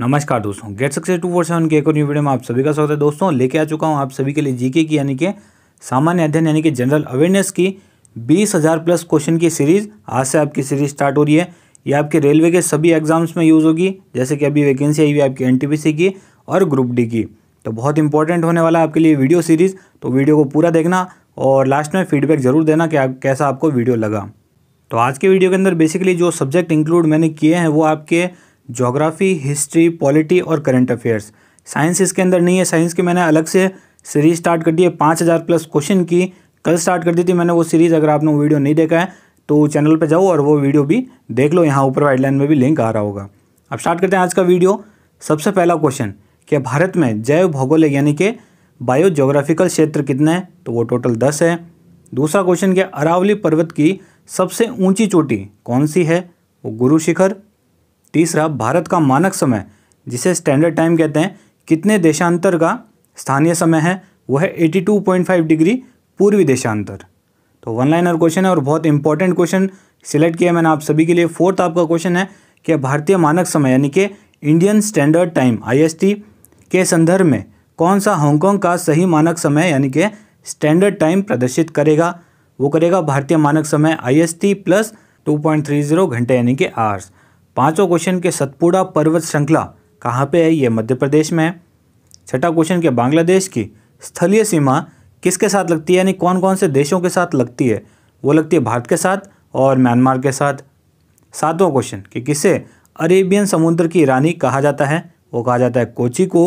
नमस्कार दोस्तों get success two four seven के एक और न्यू वीडियो में आप सभी का स्वागत है दोस्तों लेके आ चुका हूँ आप सभी के लिए जीके की यानी कि सामान्य अध्ययन यानी कि जनरल अवेयरनेस की बीस हज़ार प्लस क्वेश्चन की सीरीज़ आज से आपकी सीरीज स्टार्ट हो रही है ये आपके रेलवे के सभी एग्जाम्स में यूज़ होगी जैसे कि अभी वैकेंसी आई हुई आपकी एन की और ग्रुप डी की तो बहुत इंपॉर्टेंट होने वाला आपके लिए वीडियो सीरीज़ तो वीडियो को पूरा देखना और लास्ट में फीडबैक ज़रूर देना कि आप कैसा आपको वीडियो लगा तो आज के वीडियो के अंदर बेसिकली जो सब्जेक्ट इंक्लूड मैंने किए हैं वो आपके जोग्राफ़ी हिस्ट्री पॉलिटी और करंट अफेयर्स साइंस इसके अंदर नहीं है साइंस की मैंने अलग से सीरीज स्टार्ट कर दी है पाँच हज़ार प्लस क्वेश्चन की कल स्टार्ट कर दी थी मैंने वो सीरीज़ अगर आपने वो वीडियो नहीं देखा है तो चैनल पर जाओ और वो वीडियो भी देख लो यहाँ ऊपर वाइडलाइन में भी लिंक आ रहा होगा अब स्टार्ट करते हैं आज का वीडियो सबसे पहला क्वेश्चन कि भारत में जैव भौगोलिक यानी कि बायो जोग्राफिकल क्षेत्र कितने हैं तो वो टोटल दस है दूसरा क्वेश्चन क्या अरावली पर्वत की सबसे ऊंची चोटी कौन सी है वो गुरु शिखर तीसरा भारत का मानक समय जिसे स्टैंडर्ड टाइम कहते हैं कितने देशांतर का स्थानीय समय है वह है 82.5 डिग्री पूर्वी देशांतर तो वन लाइनर क्वेश्चन है और बहुत इंपॉर्टेंट क्वेश्चन सिलेक्ट किया मैंने आप सभी के लिए फोर्थ आपका क्वेश्चन है कि भारतीय मानक समय यानी कि इंडियन स्टैंडर्ड टाइम आई के संदर्भ में कौन सा हांगकॉन्ग का सही मानक समय यानी कि स्टैंडर्ड टाइम प्रदर्शित करेगा वो करेगा भारतीय मानक समय आई प्लस 2.30 घंटे यानी कि आर्स पांचों क्वेश्चन के सतपुड़ा पर्वत श्रृंखला कहाँ पे है ये मध्य प्रदेश में है छठा क्वेश्चन के बांग्लादेश की स्थलीय सीमा किसके साथ लगती है यानी कौन कौन से देशों के साथ लगती है वो लगती है भारत के साथ और म्यांमार के साथ सातवां क्वेश्चन कि किसे अरेबियन समुद्र की रानी कहा जाता है वो कहा जाता है कोची को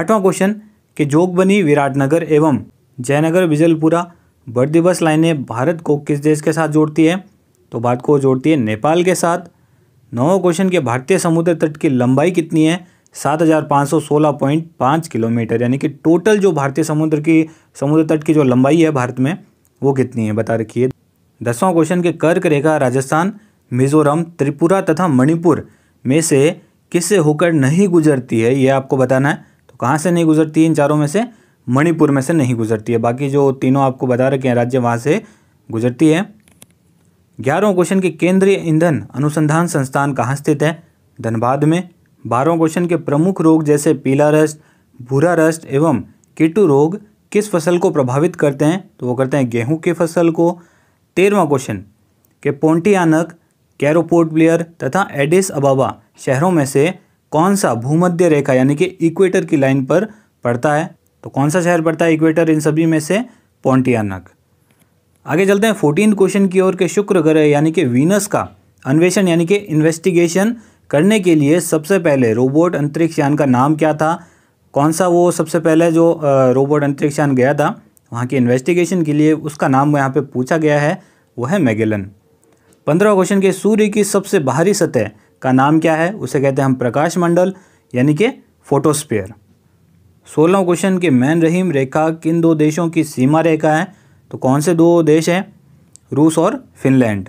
आठवां क्वेश्चन कि जोगबनी विराटनगर एवं जयनगर विजलपुरा बस लाइनें भारत को किस देश के साथ जोड़ती है तो भारत को जोड़ती है नेपाल के साथ नौवा क्वेश्चन के भारतीय समुद्र तट की लंबाई कितनी है सात हज़ार पाँच सौ सोलह पॉइंट पाँच किलोमीटर यानी कि टोटल जो भारतीय समुद्र की समुद्र तट की जो लंबाई है भारत में वो कितनी है बता रखी है दसवां क्वेश्चन के कर्क रेखा राजस्थान मिजोरम त्रिपुरा तथा मणिपुर में से किससे होकर नहीं गुजरती है ये आपको बताना है तो कहाँ से नहीं गुजरती है इन चारों में से मणिपुर में से नहीं गुजरती है बाकी जो तीनों आपको बता रखे हैं राज्य वहाँ से गुजरती है ग्यारहवें क्वेश्चन के केंद्रीय ईंधन अनुसंधान संस्थान कहाँ स्थित है धनबाद में बारहवें क्वेश्चन के प्रमुख रोग जैसे पीला रस्ट भूरा रस्ट एवं किटु रोग किस फसल को प्रभावित करते हैं तो वो करते हैं गेहूं की फसल को तेरहवा क्वेश्चन के पोन्टियानक कैरोपोर्ट ब्लेयर तथा एडिस अबाबा शहरों में से कौन सा भूमध्य रेखा यानी कि इक्वेटर की लाइन पर पड़ता है तो कौन सा शहर पड़ता है इक्वेटर इन सभी में से पोन्टियानक आगे चलते हैं फोर्टीन क्वेश्चन की ओर के शुक्र ग्रह यानी कि वीनस का अन्वेषण यानी कि इन्वेस्टिगेशन करने के लिए सबसे पहले रोबोट अंतरिक्ष यान का नाम क्या था कौन सा वो सबसे पहले जो रोबोट अंतरिक्ष यान गया था वहाँ की इन्वेस्टिगेशन के लिए उसका नाम यहाँ पे पूछा गया है वो है मेगेलन पंद्रह क्वेश्चन के सूर्य की सबसे बाहरी सतह का नाम क्या है उसे कहते हैं हम प्रकाश मंडल यानी कि फोटोस्पेयर सोलह क्वेश्चन के मैन रहीम रेखा किन दो देशों की सीमा रेखा है तो कौन से दो देश हैं रूस और फिनलैंड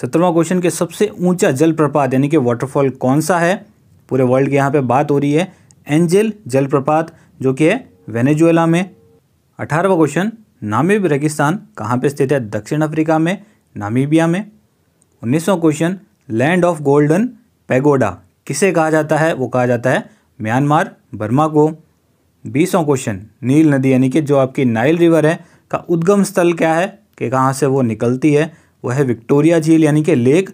सत्रहवा क्वेश्चन के सबसे ऊंचा जलप्रपात यानी कि वाटरफॉल कौन सा है पूरे वर्ल्ड की यहाँ पे बात हो रही है एंजेल जलप्रपात जो कि है वेनेजुएला में अठारहवा क्वेश्चन नामिब रेगिस्तान कहाँ पे स्थित है दक्षिण अफ्रीका में नामीबिया में उन्नीसवा question land of golden pagoda किसे कहा जाता है वो कहा जाता है म्यांमार बर्मा को बीसवा क्वेश्चन नील नदी यानी कि जो आपकी नाइल रिवर है का उद्गम स्थल क्या है कि कहाँ से वो निकलती है वह है विक्टोरिया झील यानी कि लेक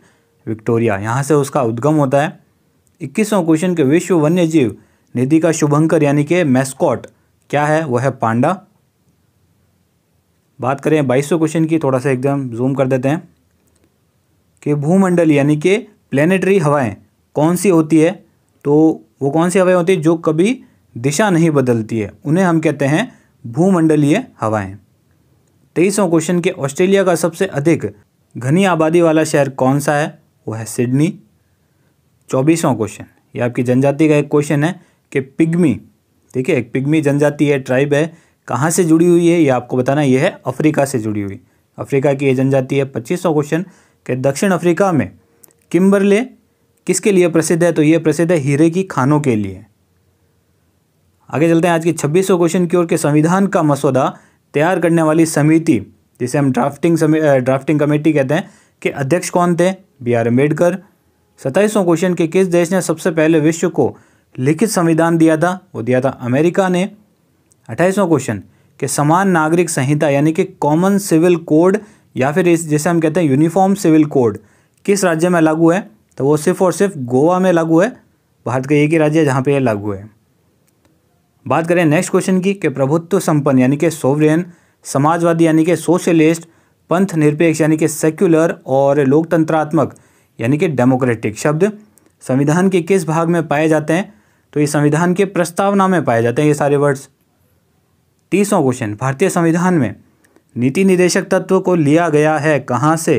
विक्टोरिया यहाँ से उसका उद्गम होता है इक्कीसवां क्वेश्चन के विश्व वन्य जीव निधि का शुभंकर यानी कि मैस्कॉट क्या है वह है पांडा बात करें बाईसवें क्वेश्चन की थोड़ा सा एकदम जूम कर देते हैं कि भूमंडल यानी कि प्लेनेटरी हवाएं कौन सी होती है तो वो कौन सी हवाएं होती है जो कभी दिशा नहीं बदलती है उन्हें हम कहते हैं भूमंडलीय हवाएं तेईसों क्वेश्चन के ऑस्ट्रेलिया का सबसे अधिक घनी आबादी वाला शहर कौन सा है वो है सिडनी चौबीसों क्वेश्चन ये आपकी जनजाति का एक क्वेश्चन है कि पिग्मी ठीक है एक पिग्मी जनजाति है ट्राइब है कहाँ से जुड़ी हुई है ये आपको बताना ये है अफ्रीका से जुड़ी हुई अफ्रीका की ये जनजाति है पच्चीसों क्वेश्चन कि दक्षिण अफ्रीका में किम्बरले किसके लिए प्रसिद्ध है तो ये प्रसिद्ध है हीरे की खानों के लिए आगे चलते हैं आज के छब्बीसों क्वेश्चन की ओर के संविधान का मसौदा तैयार करने वाली समिति जिसे हम ड्राफ्टिंग ड्राफ्टिंग कमेटी कहते हैं के अध्यक्ष कौन थे बी आर अम्बेडकर सताईसवां क्वेश्चन के किस देश ने सबसे पहले विश्व को लिखित संविधान दिया था वो दिया था अमेरिका ने अट्ठाईसवां क्वेश्चन कि समान नागरिक संहिता यानी कि कॉमन सिविल कोड या फिर इस जैसे हम कहते हैं यूनिफॉर्म सिविल कोड किस राज्य में लागू है तो वो सिर्फ और सिर्फ गोवा में लागू है भारत का एक ही राज्य है जहाँ पर यह लागू है बात करें नेक्स्ट क्वेश्चन की कि प्रभुत्व संपन्न यानी कि सोवरेन समाजवादी यानी कि सोशलिस्ट पंथ निरपेक्ष यानी कि सेक्युलर और लोकतंत्रात्मक यानी कि डेमोक्रेटिक शब्द संविधान के किस भाग में पाए जाते हैं तो ये संविधान के प्रस्तावना में पाए जाते हैं ये सारे वर्ड्स तीसवा क्वेश्चन भारतीय संविधान में नीति निदेशक तत्व को लिया गया है कहाँ से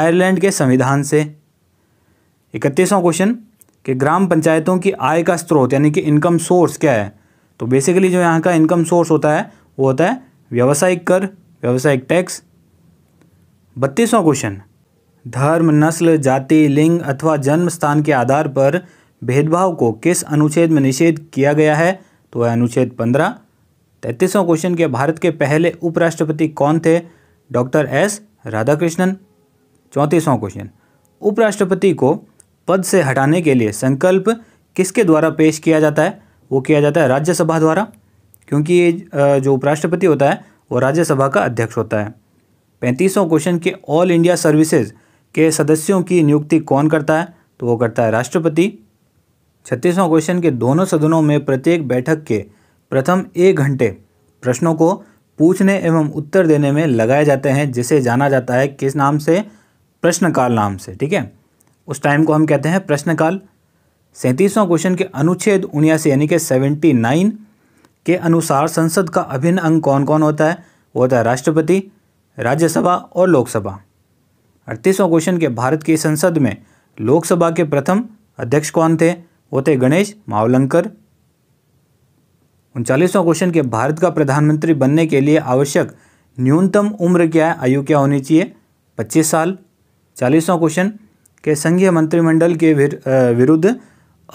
आयरलैंड के संविधान से इकतीसवां क्वेश्चन कि ग्राम पंचायतों की आय का स्रोत यानी कि इनकम सोर्स क्या है तो बेसिकली जो यहाँ का इनकम सोर्स होता है वो होता है व्यावसायिक कर व्यावसायिक टैक्स बत्तीसवां क्वेश्चन धर्म नस्ल जाति लिंग अथवा जन्म स्थान के आधार पर भेदभाव को किस अनुच्छेद में निषेध किया गया है तो है अनुच्छेद पंद्रह तैतीसवां क्वेश्चन के भारत के पहले उपराष्ट्रपति कौन थे डॉक्टर एस राधाकृष्णन चौंतीसवां क्वेश्चन उपराष्ट्रपति को पद से हटाने के लिए संकल्प किसके द्वारा पेश किया जाता है वो किया जाता है राज्यसभा द्वारा क्योंकि ये जो उपराष्ट्रपति होता है वो राज्यसभा का अध्यक्ष होता है पैंतीसवां क्वेश्चन के ऑल इंडिया सर्विसेज के सदस्यों की नियुक्ति कौन करता है तो वो करता है राष्ट्रपति छत्तीसवां क्वेश्चन के दोनों सदनों में प्रत्येक बैठक के प्रथम एक घंटे प्रश्नों को पूछने एवं उत्तर देने में लगाए जाते हैं जिसे जाना जाता है किस नाम से प्रश्नकाल नाम से ठीक है उस टाइम को हम कहते हैं प्रश्नकाल सैंतीसवां क्वेश्चन के अनुच्छेद उन्यासी यानी कि सेवेंटी नाइन के अनुसार संसद का अभिन्न अंग कौन कौन होता है वो होता है राष्ट्रपति राज्यसभा और लोकसभा अड़तीसवां क्वेश्चन के भारत की संसद में लोकसभा के प्रथम अध्यक्ष कौन थे वो थे गणेश मावलंकर उनचालीसवां क्वेश्चन के भारत का प्रधानमंत्री बनने के लिए आवश्यक न्यूनतम उम्र क्या है आयु क्या होनी चाहिए पच्चीस साल चालीसवां क्वेश्चन के संघीय मंत्रिमंडल के विरुद्ध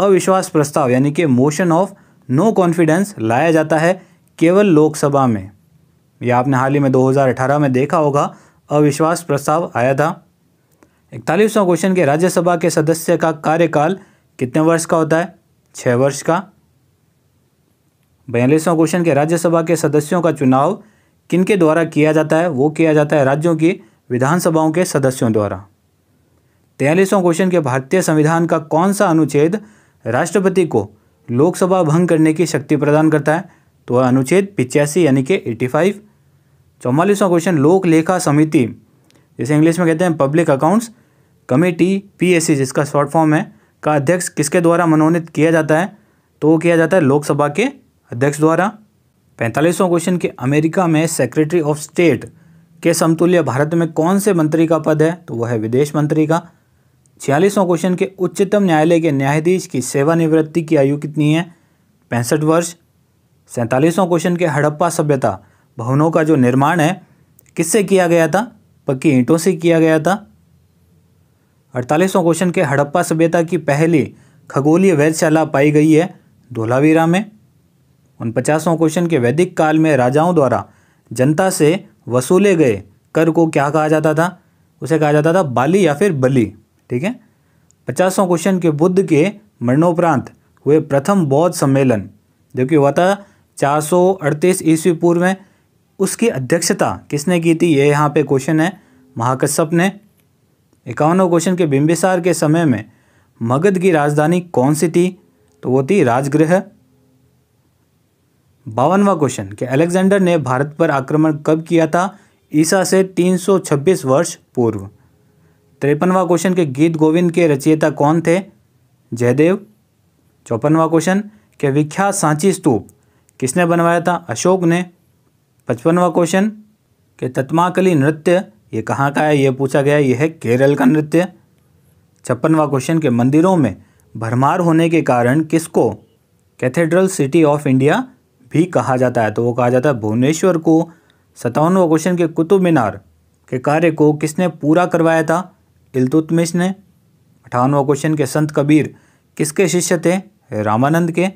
अविश्वास प्रस्ताव यानी कि मोशन ऑफ नो कॉन्फिडेंस लाया जाता है केवल लोकसभा में यह आपने हाल ही में 2018 में देखा होगा अविश्वास प्रस्ताव आया था इकतालीसवां क्वेश्चन के राज्यसभा के सदस्य का कार्यकाल कितने वर्ष का होता है छः वर्ष का बयालीसवां क्वेश्चन के राज्यसभा के सदस्यों का चुनाव किनके द्वारा किया जाता है वो किया जाता है राज्यों की विधानसभाओं के सदस्यों द्वारा तेयालीसवां क्वेश्चन के भारतीय संविधान का कौन सा अनुच्छेद राष्ट्रपति को लोकसभा भंग करने की शक्ति प्रदान करता है तो अनुच्छेद पिचासी यानी कि एट्टी फाइव चौवालीसवां क्वेश्चन लोक लेखा समिति जिसे इंग्लिश में कहते हैं पब्लिक अकाउंट्स कमेटी पीएससी जिसका शॉर्ट फॉर्म है का अध्यक्ष किसके द्वारा मनोनीत किया जाता है तो वो किया जाता है लोकसभा के अध्यक्ष द्वारा पैंतालीसवां क्वेश्चन कि अमेरिका में सेक्रेटरी ऑफ स्टेट के समतुल्य भारत में कौन से मंत्री का पद है तो वह है विदेश मंत्री का छियालीसवां क्वेश्चन के उच्चतम न्यायालय के न्यायाधीश की सेवानिवृत्ति की आयु कितनी है पैंसठ वर्ष सैंतालीसवां क्वेश्चन के हड़प्पा सभ्यता भवनों का जो निर्माण है किससे किया गया था पक्की ईंटों से किया गया था अड़तालीसवां क्वेश्चन के हड़प्पा सभ्यता की पहली खगोलीय वैधशाला पाई गई है धोलावीरा में उनपचासवां क्वेश्चन के वैदिक काल में राजाओं द्वारा जनता से वसूले गए कर को क्या कहा जाता था उसे कहा जाता था बाली या फिर बली ठीक है पचासवा क्वेश्चन के बुद्ध के मरणोपरांत हुए प्रथम बौद्ध सम्मेलन जो कि हुआ था चार सौ अड़तीस ईस्वी पूर्व में उसकी अध्यक्षता किसने की थी ये यहाँ पे क्वेश्चन है महाकश्यप ने इक्यावनवा क्वेश्चन के बिंबिसार के समय में मगध की राजधानी कौन सी थी तो वो थी राजगृह बावनवा क्वेश्चन कि अलेक्जेंडर ने भारत पर आक्रमण कब किया था ईसा से 326 वर्ष पूर्व तिरपनवा क्वेश्चन के गीत गोविंद के रचयिता कौन थे जयदेव चौपनवा क्वेश्चन के विख्यात सांची स्तूप किसने बनवाया था अशोक ने पचपनवा क्वेश्चन के तत्माकली नृत्य ये कहाँ का है ये पूछा गया यह है केरल का नृत्य छप्पनवा क्वेश्चन के मंदिरों में भरमार होने के कारण किसको कैथेड्रल सिटी ऑफ इंडिया भी कहा जाता है तो वो कहा जाता है भुवनेश्वर को सतावनवा क्वेश्चन के कुतुब मीनार के कार्य को किसने पूरा करवाया था इलतुतमिश ने अठानवा क्वेश्चन के संत कबीर किसके शिष्य थे रामानंद के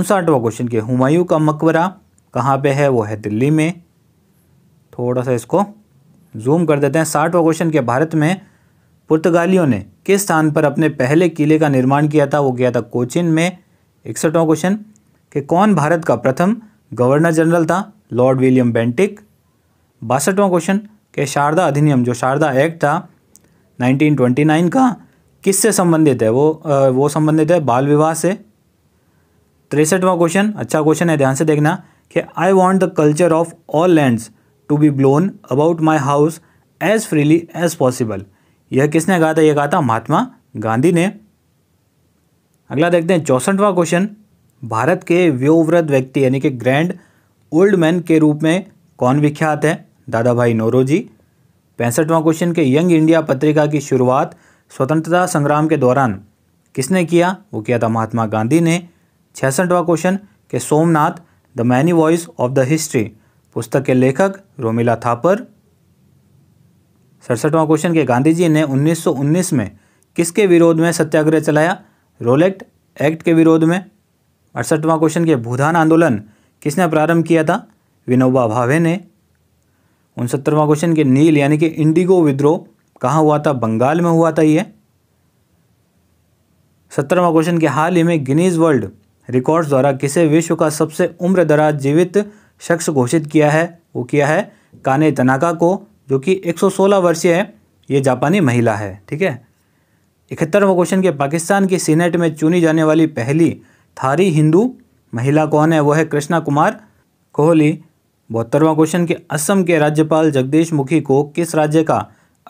उनसाठवा क्वेश्चन के हुमायूं का मकबरा कहाँ पे है वो है दिल्ली में थोड़ा सा इसको जूम कर देते हैं साठवा क्वेश्चन के भारत में पुर्तगालियों ने किस स्थान पर अपने पहले किले का निर्माण किया था वो किया था कोचिन में इकसठवा क्वेश्चन के कौन भारत का प्रथम गवर्नर जनरल था लॉर्ड विलियम बेंटिक बासठवां क्वेश्चन के शारदा अधिनियम जो शारदा एक्ट था 1929 का किससे संबंधित है वो आ, वो संबंधित है बाल विवाह से तिरसठवा क्वेश्चन अच्छा क्वेश्चन है ध्यान से देखना कि I want the culture of all lands to be blown about my house as freely as possible यह किसने कहा था यह कहा था महात्मा गांधी ने अगला देखते हैं चौसठवा क्वेश्चन भारत के व्योव्रत व्यक्ति यानी कि ग्रैंड ओल्ड मैन के रूप में कौन विख्यात है दादा भाई नोरोजी पैंसठवां क्वेश्चन के यंग इंडिया पत्रिका की शुरुआत स्वतंत्रता संग्राम के दौरान किसने किया वो किया था महात्मा गांधी ने छियासठवां क्वेश्चन के Somnath the many voice of the history पुस्तक के लेखक रोमिला थापर सड़सठवां क्वेश्चन के गांधी जी ने 1919 में किसके विरोध में सत्याग्रह चलाया रोलेक्ट एक्ट के विरोध में अड़सठवां क्वेश्चन के भूदान आंदोलन किसने प्रारंभ किया था विनोबा भावे ने उनसत्तरवां क्वेश्चन कि नील यानी कि इंडिगो विद्रोह कहाँ हुआ था बंगाल में हुआ था ये सत्तरवा क्वेश्चन कि हाल ही में गिनीज वर्ल्ड रिकॉर्ड्स द्वारा किसे विश्व का सबसे उम्र दराज जीवित शख्स घोषित किया है वो किया है काने तनाका को जो कि 116 वर्षीय है ये जापानी महिला है ठीक है इकहत्तरवा क्वेश्चन के पाकिस्तान की सीनेट में चुनी जाने वाली पहली थारी हिंदू महिला कौन है वो है कृष्णा कुमार कोहली बहत्तरवा क्वेश्चन कि असम के राज्यपाल जगदीश मुखी को किस राज्य का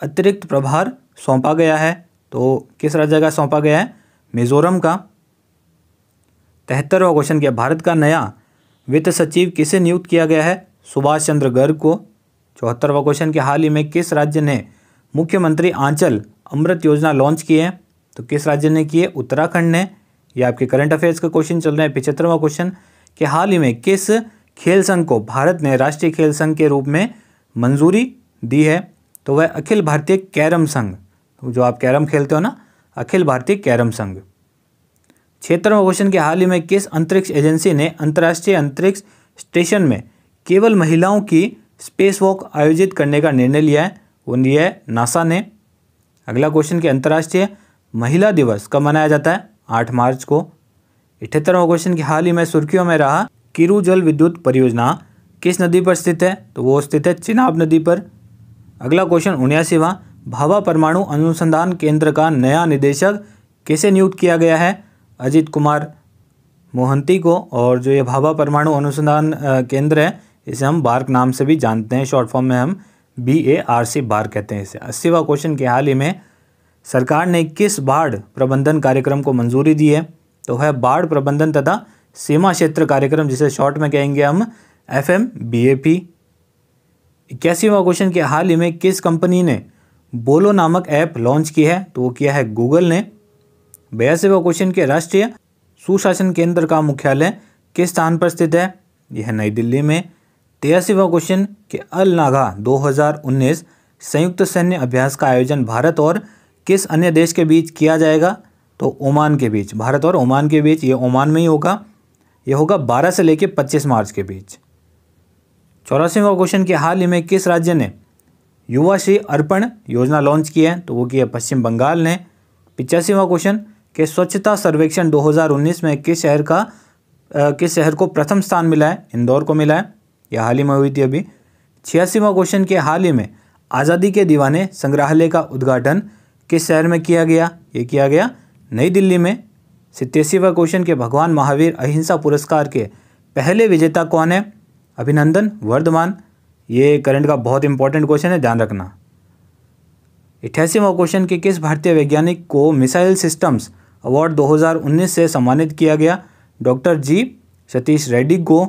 अतिरिक्त प्रभार सौंपा गया है तो किस राज्य का सौंपा गया है मिजोरम का तिहत्तरवा क्वेश्चन क्या भारत का नया वित्त सचिव किसे नियुक्त किया गया है सुभाष चंद्र गर्ग को चौहत्तरवा क्वेश्चन के हाल ही में किस राज्य ने मुख्यमंत्री आंचल अमृत योजना लॉन्च की है तो किस राज्य ने किए उत्तराखंड ने यह आपके करंट अफेयर्स का क्वेश्चन चल रहे हैं पिछहत्तरवा क्वेश्चन कि हाल ही में किस खेल संघ को भारत ने राष्ट्रीय खेल संघ के रूप में मंजूरी दी है तो वह अखिल भारतीय कैरम संघ जो आप कैरम खेलते हो ना अखिल भारतीय कैरम संघ क्षेत्रवा क्वेश्चन के हाल ही में किस अंतरिक्ष एजेंसी ने अंतर्राष्ट्रीय अंतरिक्ष स्टेशन में केवल महिलाओं की स्पेस वॉक आयोजित करने का निर्णय लिया है वो लिया है नासा ने अगला क्वेश्चन के अंतर्राष्ट्रीय महिला दिवस कब मनाया जाता है आठ मार्च को इठहत्तरवा क्वेश्चन के हाल ही में सुर्खियों में रहा किरु जल विद्युत परियोजना किस नदी पर स्थित है तो वो स्थित है चिनाब नदी पर अगला क्वेश्चन उन्यासीवा भाभा परमाणु अनुसंधान केंद्र का नया निदेशक किसे नियुक्त किया गया है अजित कुमार मोहंती को और जो ये भाभा परमाणु अनुसंधान केंद्र है इसे हम बार्क नाम से भी जानते हैं शॉर्ट फॉर्म में हम बी ए आर सी बार कहते हैं इसे अस्सीवा क्वेश्चन के हाल ही में सरकार ने किस बाढ़ प्रबंधन कार्यक्रम को मंजूरी दी है तो है बाढ़ प्रबंधन तथा सीमा क्षेत्र कार्यक्रम जिसे शॉर्ट में कहेंगे हम F M B A P इक्यासीवा क्वेश्चन कि हाल ही में किस कंपनी ने बोलो नामक ऐप लॉन्च की है तो वो किया है गूगल ने बयासीवा क्वेश्चन के राष्ट्रीय सुशासन केंद्र का मुख्यालय किस स्थान पर स्थित है यह नई दिल्ली में तेयासीवा क्वेश्चन के अल नागा 2019 संयुक्त सैन्य अभ्यास का आयोजन भारत और किस अन्य देश के बीच किया जाएगा तो ओमान के बीच भारत और ओमान के बीच ये ओमान में ही होगा यह होगा 12 से लेकर 25 मार्च के बीच चौरासीवा क्वेश्चन के हाल ही में किस राज्य ने युवा श्री अर्पण योजना लॉन्च की है तो वो की है पश्चिम बंगाल ने पिचासीवा क्वेश्चन के स्वच्छता सर्वेक्षण 2019 में किस शहर का आ, किस शहर को प्रथम स्थान मिला है इंदौर को मिला है यह हाल ही में हुई थी अभी छियासीवा क्वेश्चन के हाल ही में आज़ादी के दीवाने संग्रहालय का उद्घाटन किस शहर में किया गया ये किया गया नई दिल्ली में सितसीवा क्वेश्चन के भगवान महावीर अहिंसा पुरस्कार के पहले विजेता कौन है अभिनंदन वर्धमान ये करंट का बहुत इंपॉर्टेंट क्वेश्चन है ध्यान रखना अठासीवा क्वेश्चन के किस भारतीय वैज्ञानिक को मिसाइल सिस्टम्स अवार्ड 2019 से सम्मानित किया गया डॉक्टर जी सतीश रेड्डी को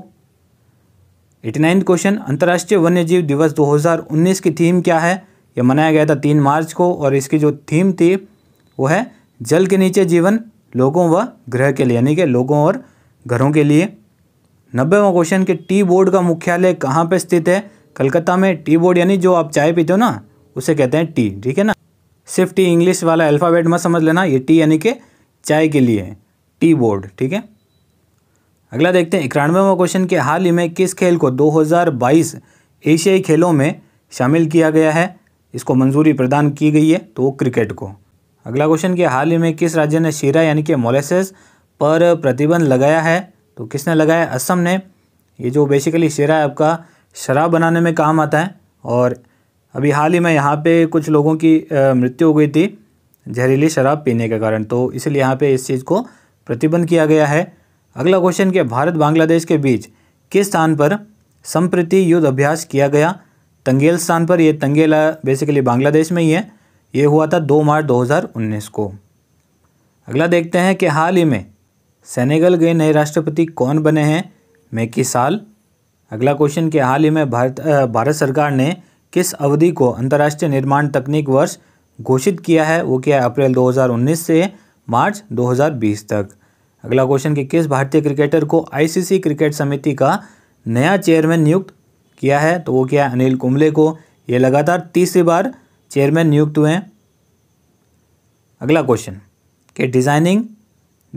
एटी नाइन्थ क्वेश्चन अंतर्राष्ट्रीय वन्यजीव दिवस 2019 की थीम क्या है यह मनाया गया था तीन मार्च को और इसकी जो थीम थी वो है जल के नीचे जीवन लोगों व ग्रह के लिए यानी कि लोगों और घरों के लिए नब्बेवा क्वेश्चन कि टी बोर्ड का मुख्यालय कहाँ पर स्थित है कलकत्ता में टी बोर्ड यानी जो आप चाय पीते हो ना उसे कहते हैं टी ठीक है ना सिर्फ टी इंग्लिश वाला अल्फ़ाबेट मत समझ लेना ये टी यानी कि चाय के लिए टी बोर्ड ठीक है अगला देखते हैं इक्यानवेवा क्वेश्चन के हाल ही में किस खेल को 2022 एशियाई खेलों में शामिल किया गया है इसको मंजूरी प्रदान की गई है तो वो क्रिकेट को अगला क्वेश्चन कि हाल ही में किस राज्य ने शीरा यानी कि मोलेसेस पर प्रतिबंध लगाया है तो किसने लगाया असम ने ये जो बेसिकली शीरा है आपका शराब बनाने में काम आता है और अभी हाल ही में यहाँ पे कुछ लोगों की मृत्यु हो गई थी जहरीली शराब पीने के कारण तो इसलिए यहाँ पे इस चीज़ को प्रतिबंध किया गया है अगला क्वेश्चन कि भारत बांग्लादेश के बीच किस स्थान पर संप्रति युद्ध अभ्यास किया गया तंगेल स्थान पर ये तंगेला बेसिकली बांग्लादेश में ही है ये हुआ था 2 मार्च 2019 को अगला देखते हैं कि हाल ही में सेनेगल के नए राष्ट्रपति कौन बने हैं की साल अगला क्वेश्चन कि हाल ही में भारत भारत सरकार ने किस अवधि को अंतर्राष्ट्रीय निर्माण तकनीक वर्ष घोषित किया है वो क्या है अप्रैल 2019 से मार्च 2020 तक अगला क्वेश्चन कि किस भारतीय क्रिकेटर को आईसीसी क्रिकेट समिति का नया चेयरमैन नियुक्त किया है तो वो क्या है अनिल कुंबले को ये लगातार तीसरी बार चेयरमैन नियुक्त हुए हैं अगला क्वेश्चन के designing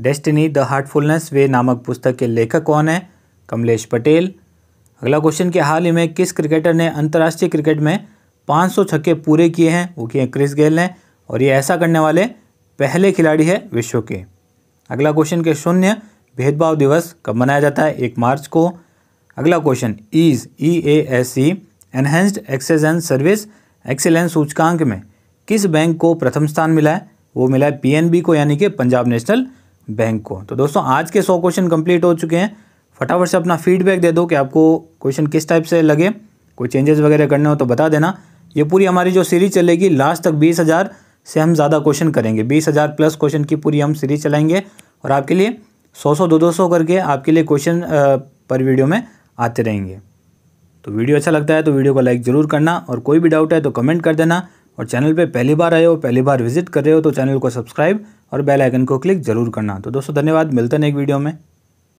destiny the heartfulness way नामक पुस्तक के लेखक कौन है कमलेश पटेल अगला क्वेश्चन के हाल ही में किस क्रिकेटर ने अंतर्राष्ट्रीय क्रिकेट में 500 छक्के पूरे किए हैं वो किए क्रिस गेल ने और ये ऐसा करने वाले पहले खिलाड़ी है विश्व के अगला क्वेश्चन के शून्य भेदभाव दिवस कब मनाया जाता है एक मार्च को अगला question is E A S C enhanced access and service excellence सूचकांक में किस बैंक को प्रथम स्थान मिला है वो मिला है पीएनबी को यानी कि पंजाब नेशनल बैंक को तो दोस्तों आज के सौ क्वेश्चन कंप्लीट हो चुके हैं फटाफट से अपना फीडबैक दे दो कि आपको क्वेश्चन किस टाइप से लगे कोई चेंजेस वगैरह करने हो तो बता देना ये पूरी हमारी जो सीरीज चलेगी लास्ट तक बीस हज़ार से हम ज़्यादा क्वेश्चन करेंगे बीस हज़ार प्लस क्वेश्चन की पूरी हम सीरीज चलाएंगे और आपके लिए सौ सौ दो दो सौ करके आपके लिए क्वेश्चन पर वीडियो में आते रहेंगे तो वीडियो अच्छा लगता है तो वीडियो को लाइक ज़रूर करना और कोई भी डाउट है तो कमेंट कर देना और चैनल पे पहली बार आए हो पहली बार विजिट कर रहे हो तो चैनल को सब्सक्राइब और बेल आइकन को क्लिक जरूर करना तो दोस्तों धन्यवाद मिलते हैं एक वीडियो में